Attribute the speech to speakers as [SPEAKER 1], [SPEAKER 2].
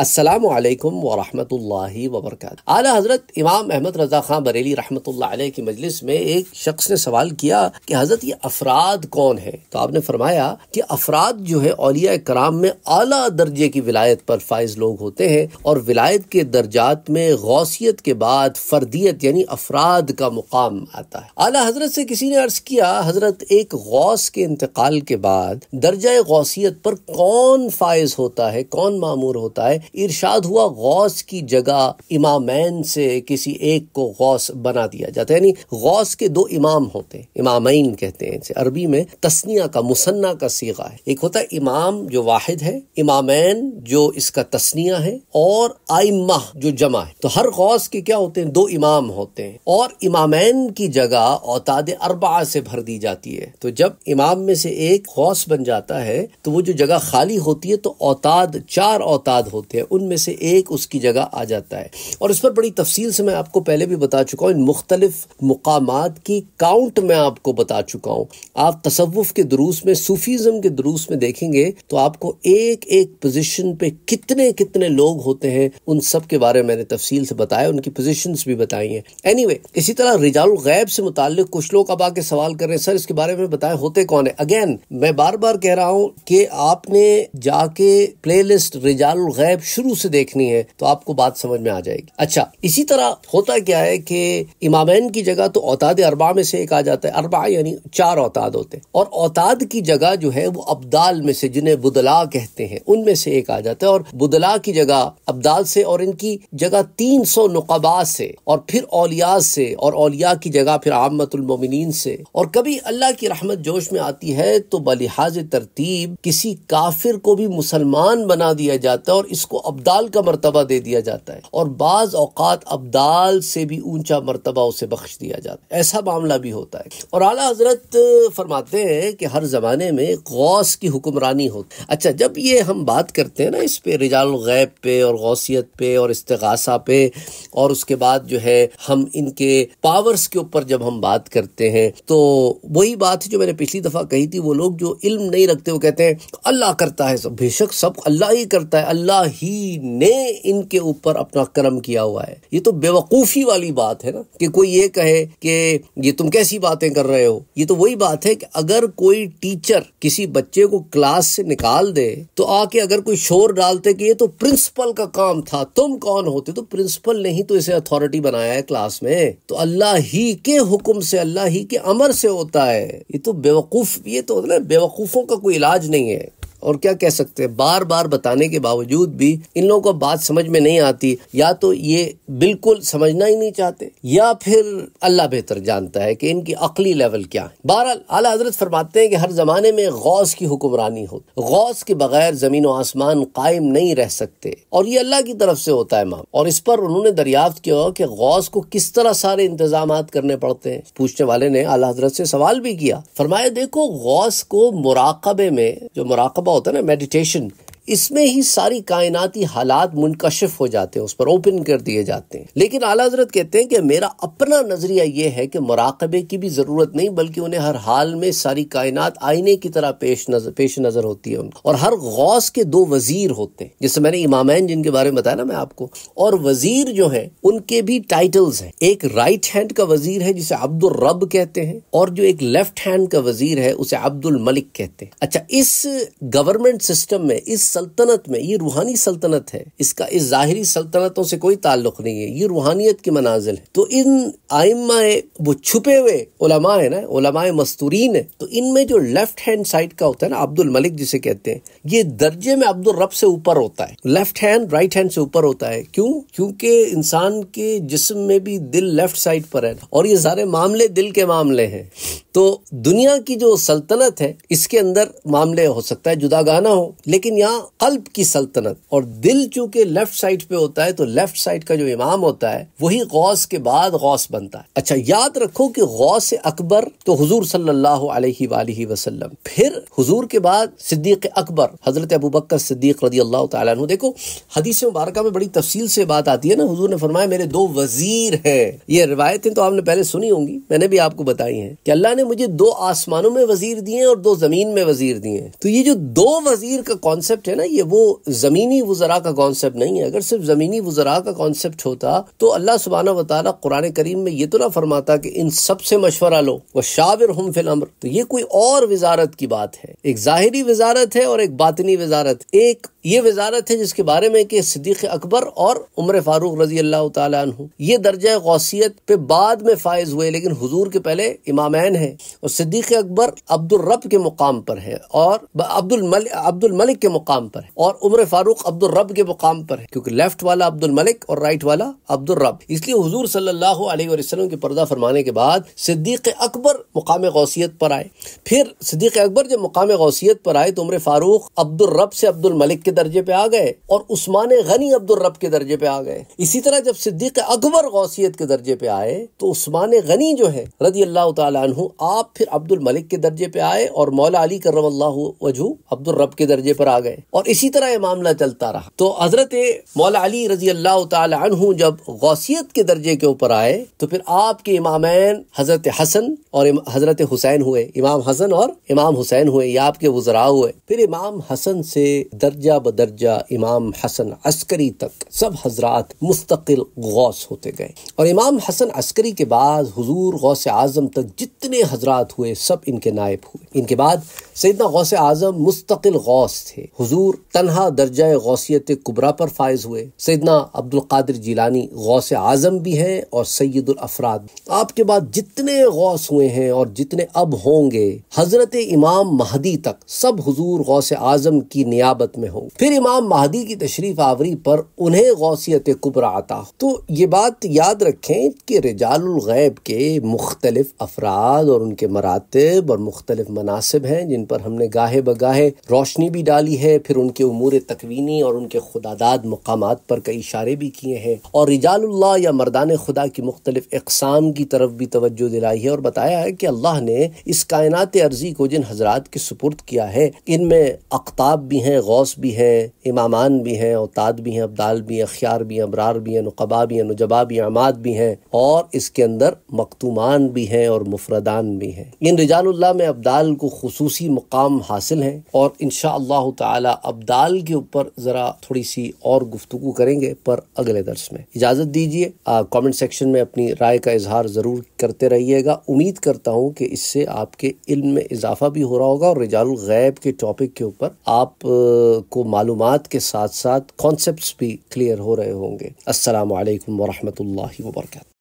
[SPEAKER 1] असलकम वरहि वबरक आला हज़रत इमाम अहमद रज़ा ख़ान बरेली रहमत की मजलिस में एक शख्स ने सवाल किया कि हज़रत ये अफराद कौन है तो आपने फरमाया कि अफराद जो है अलिया कराम में अला दर्जे की विलायत पर फायज लोग होते हैं और विलायत के दर्जात में गौसियत के बाद फर्दियत यानी अफराद का मुकाम आता है आला हज़रत से किसी ने अर्ज़ किया हज़रत एक गौस के इंतकाल के बाद दर्जा गौसियत पर कौन फायज होता है कौन मामूर होता है इरशाद हुआ गौस की जगह इमामैन से किसी एक को गौस बना दिया जाता है यानी गौस के दो इमाम होते हैं इमामैन कहते हैं अरबी में तस्निया का मुसन्ना का सीगा है एक होता है इमाम जो वाहिद है इमामैन जो इसका तस्निया है और आइमा जो जमा है तो हर गौस के क्या होते हैं दो इमाम होते हैं और इमामैन की जगह औताद अरबा से भर दी जाती है तो जब इमाम में से एक गौस बन जाता है तो वो जो जगह खाली होती है तो औताद चार औताद होते होते हैं उनमें से एक उसकी जगह आ जाता है और इस पर बड़ी तफसील से मैं आपको पहले भी बता चुका हूँ इन मुख्तलिफ मकाम की काउंट मैं आपको बता चुका हूँ आप तसवुफ़ के दरूस में सूफीज़म के दरूस में देखेंगे तो आपको एक एक पोजिशन पे कितने कितने लोग होते हैं उन सब के बारे में मैंने तफसील से बताया उनकी पोजिशन भी बताई हैं एनी anyway, इसी तरह रिजाल गैब से मुतल कुछ लोग अब आके सवाल कर रहे हैं सर इसके बारे में बताएं होते कौन है अगेन मैं बार बार कह रहा हूँ कि आपने जाके प्ले लिस्ट रिजाल गैब शुरू से देखनी है तो आपको बात समझ में आ जाएगी अच्छा इसी तरह होता क्या है कि इमामैन की जगह तो औताद अरबा में से एक आ जाता है अरबा यानी चार औताद होते हैं और औताद की जगह जो है वो अब्दाल में से जिन्हें बुदला कहते हैं उनमें से एक आ जाता है और बुदला की जगह अब्दाल से और इनकी जगह तीन सौ नुकबा से और फिर औलिया से और औलिया की जगह फिर आमतुलमिन से और कभी अल्लाह की रहमत जोश में आती है तो बलिहाज तरतीब किसी काफिर को भी मुसलमान बना दिया जाता है और इसको को अब्दाल का मरतबा दे दिया जाता है और बाज औकात अब्दाल से भी ऊंचा मरतबा उसे बख्श दिया जाता है ऐसा मामला भी होता है और आला हजरत फरमाते हैं कि हर ज़माने में गौस की हुक्मरानी होती अच्छा जब ये हम बात करते हैं ना इस पे रिजाल गैब पे और गौसियत पे और इस्तगासा पे और उसके बाद जो है हम इनके पावर्स के ऊपर जब हम बात करते हैं तो वही बात जो मैंने पिछली दफ़ा कही थी वो लोग जो इल्म नहीं रखते वो कहते हैं अल्लाह करता है सब बेशक सब अल्लाह ही करता है अल्लाह ही ने इनके ऊपर अपना कर्म किया हुआ है ये तो बेवकूफ़ी वाली बात है ना कि कोई ये कहे कि ये तुम कैसी बातें कर रहे हो ये तो वही बात है कि अगर कोई टीचर किसी बच्चे को क्लास से निकाल दे तो आके अगर कोई शोर डालते कि ये तो प्रिंसिपल का काम था तुम कौन होते तो प्रिंसिपल ने ही तो इसे अथॉरिटी बनाया है क्लास में तो अल्लाह ही के हुक्म से अल्लाह ही के अमर से होता है ये तो बेवकूफ ये तो ना मतलब बेवकूफों का कोई इलाज नहीं है और क्या कह सकते हैं बार बार बताने के बावजूद भी इन लोगों को बात समझ में नहीं आती या तो ये बिल्कुल समझना ही नहीं चाहते या फिर अल्लाह बेहतर जानता है कि इनकी अकली लेवल क्या है बहरहाल आला हजरत फरमाते हैं कि हर जमाने में गौस की हुक्मरानी हो गौस के बगैर जमीन व आसमान कायम नहीं रह सकते और ये अल्लाह की तरफ से होता है माम और इस पर उन्होंने दरियाफ्त किया कि गौस को किस तरह सारे इंतजाम करने पड़ते हैं पूछने वाले ने आला हजरत से सवाल भी किया फरमाया देखो गौस को मुराकबे में जो मुराकबा then a meditation इसमें ही सारी कायनाती हालात मुनकशिफ हो जाते हैं उस पर ओपन कर दिए जाते हैं लेकिन आला हजरत कहते हैं कि मेरा अपना नजरिया यह है कि मराकबे की भी ज़रूरत नहीं बल्कि उन्हें हर हाल में सारी कायनात आईने की तरह पेश नजर पेश नज़र होती है उनको और हर गौस के दो वजीर होते हैं जैसे मैंने इमामैन जिनके बारे में बताया ना मैं आपको और वजीर जो है उनके भी टाइटल्स हैं एक राइट हैंड का वजीर है जिसे अब्दुल रब कहते हैं और जो एक लेफ्ट हैंड का वजीर है उसे अब्दुल मलिक कहते हैं अच्छा इस गवर्नमेंट सिस्टम में इस सल्तनत में ये रूहानी सल्तनत है इसका इस ज़ाहरी सल्तनतों से कोई ताल्लुक नहीं है ये रूहानियत की मनाजिल है तो इन आइमा वो छुपे हुए उलमा है ना उलमा मस्तूरीन है तो इनमें जो लेफ्ट हैंड साइड का होता है ना अब्दुल मलिक जिसे कहते हैं ये दर्जे में अब्दुल रब से ऊपर होता है लेफ्ट हैंड राइट हैंड से ऊपर होता है क्यों क्योंकि इंसान के जिसम में भी दिल लेफ्ट साइड पर है और ये सारे मामले दिल के मामले हैं तो दुनिया की जो सल्तनत है इसके अंदर मामले हो सकता है जुदा गाना हो लेकिन यहाँ कल्ब की सल्तनत और दिल चूंकि लेफ्ट साइड पे होता है तो लेफ्ट साइड का जो इमाम होता है वही गौस के बाद गौस बनता है अच्छा याद रखो कि गौस अकबर तो हजूर सल्लाह अलैहि फिर हजूर के बाद सिद्दीक अकबर हजरत अबू बकर सिद्दीक रदी अल्लाह तु देखो हदीस मुबारक में बड़ी तफसील से बात आती है ना हजूर ने फरमाया मेरे दो वजीर हैं ये रिवायतें तो आपने पहले सुनी होंगी मैंने भी आपको बताई हैं कि अल्लाह ने ने मुझे दो आसमानों में वजीर दिए हैं और दो ज़मीन में वजीर दिए हैं तो ये जो दो वजीर का कॉन्सेप्ट है ना ये वो ज़मीनी वज़रा का कॉन्सेप्ट नहीं है अगर सिर्फ ज़मीनी वज़रा का कॉन्सेप्ट होता तो अल्लाह सुबाना वाली कुरान करीम में ये तो ना फरमाता कि इन सबसे मशवरा लो व शाविर हम फिल अमर तो ये कोई और वजारत की बात है एक ज़ाहरी वजारत है और एक बातनी वजारत एक ये वजारत है जिसके बारे में कि सिद्दीक अकबर और उम्र फारूक रजी अल्लाह तु ये दर्जा गौसियत पे बाद में फायज हुए लेकिन हजूर के पहले इमामैन है और सिद्दीक अकबर अब्दुल रब के मुकाम पर है और अब्दुल मल, अब्दुल मलिक के मुकाम पर है और उम्र फारूक अब्दुल रब के मुकाम पर है क्योंकि लेफ्ट वाला अब्दुल मलिक और राइट वाला अब्दुल रब इसलिए हजूर सल्लल्लाहु अलैहि वसल्लम के पर्दा फरमाने के बाद सिद्दीक अकबर मुकाम गौसियत पर आए फिर सिद्दीक अकबर जब मुकाम गौसियत पर आए तो उम्र फारूक अब्दुल रब से अब्दुल मलिक के दर्जे पे आ गए और उस्मान गनी अब्दुल रब के दर्जे पे आ गए इसी तरह जब सिद्दीक अकबर गौसियत के दर्जे पे आए तो उस्मान गनी जो है रजी अल्लाह तु आप फिर अब्दुल मलिक के दर्जे पे आए और मौला अली करम वजू अब्दुल रब के दर्जे पर आ गए और इसी तरह यह मामला चलता रहा तो हजरत मौला अली रजी अल्लाह तहु जब गौसियत के दर्जे के ऊपर आए तो फिर आपके इमामैन हजरत हसन और हजरत हुसैन हुए इमाम हसन और इमाम हुसैन हुए या आपके वजरा हुए फिर इमाम हसन से दर्जा बदर्जा इमाम हसन अस्करी तक सब हजरात मुस्तकिल गौस होते गए और इमाम हसन अस्करी के बाद हजूर गौस आजम तक जितने हजरात हुए सब इनके नायब हुए इनके बाद सैदना गौस आजम मुस्तकिल गौस थे हजूर तनहा दर्जा गौसियत कुबरा पर फायज हुए सैदना अब्दुल कादिर जिलानी गौस आजम भी हैं और सैदुल अफराद आपके बाद जितने गौस हुए हैं और जितने अब होंगे हजरत इमाम महदी तक सब हजूर गौस आजम की नियाबत में हो फिर इमाम महदी की तशरीफ आवरी पर उन्हें गौसियत कुबरा आता तो ये बात याद रखें कि रिजालैब के मुख्तलिफ अफराद और उनके मरातब और मुख्तलिफ मनासिब हैं जिन पर हमने गाहे बगाहे रोशनी भी डाली है फिर उनके उमूर तकवीनी और उनके खुदादाद मकाम पर कई इशारे भी किए हैं और रिजाल्ला या मर्दान खुदा की मुख्तलिफ इकसाम की तरफ भी तवज्जो दिलाई है और बताया है कि अल्लाह ने इस कायनात अर्जी को जिन हजरात के सुपुर्द किया है इनमें अकताब भी हैं गौस भी हैं इमामान भी हैं औताद भी हैं अब्दाल भी हैं अख्यार भी हैं अबरार भी हैं नुकबा भी हैं नुजबा भी अमाद भी हैं और इसके अंदर मकतूमान भी हैं और मुफरदान ईमान में है इन रिजाल्ला में अब्दाल को खसूसी मकाम हासिल है और इन शह तब्दाल के ऊपर ज़रा थोड़ी सी और गुफ्तु करेंगे पर अगले दर्स में इजाज़त दीजिए कॉमेंट सेक्शन में अपनी राय का इजहार ज़रूर करते रहिएगा उम्मीद करता हूँ कि इससे आपके इल्म में इजाफा भी हो रहा होगा और रिजाल गैब के टॉपिक के ऊपर आप को मालूम के साथ साथ कॉन्सेप्ट भी क्लियर हो रहे होंगे असलकम वरहमल वर्का